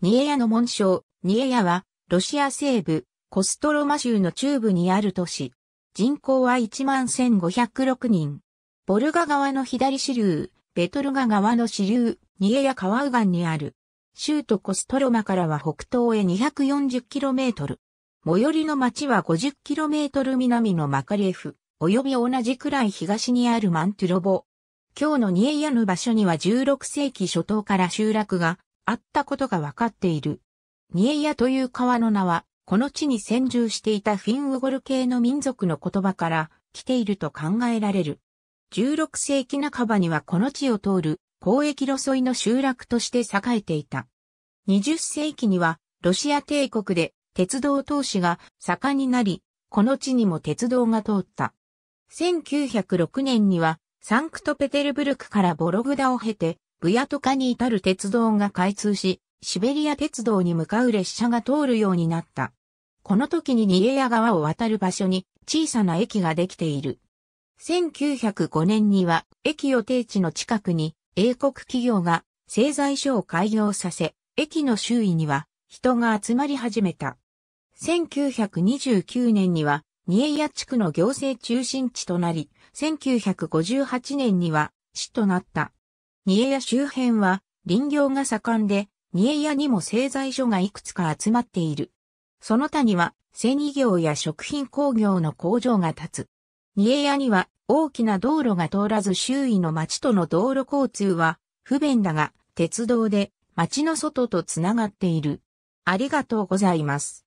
ニエヤの紋章、ニエヤは、ロシア西部、コストロマ州の中部にある都市。人口は11,506人。ボルガ川の左支流、ベトルガ川の支流、ニエヤ川右岸にある。州都コストロマからは北東へ 240km。最寄りの町は 50km 南のマカリエフ、及び同じくらい東にあるマントゥロボ。今日のニエヤの場所には16世紀初頭から集落があったことがわかっている。ニエイヤという川の名は、この地に先住していたフィンウゴル系の民族の言葉から来ていると考えられる。16世紀半ばにはこの地を通る交易路沿いの集落として栄えていた。20世紀にはロシア帝国で鉄道投資が盛んになり、この地にも鉄道が通った。1906年にはサンクトペテルブルクからボログダを経てブヤトカに至る鉄道が開通し、シベリア鉄道に向かう列車が通るようになった。この時にニエヤ川を渡る場所に小さな駅ができている。1905年には駅予定地の近くに英国企業が製材所を開業させ、駅の周囲には人が集まり始めた。1929年にはニエヤ地区の行政中心地となり、1958年には市となった。三重屋周辺は林業が盛んで、三重屋にも製材所がいくつか集まっている。その他には、繊維業や食品工業の工場が立つ。三重屋には大きな道路が通らず周囲の町との道路交通は不便だが、鉄道で町の外とつながっている。ありがとうございます。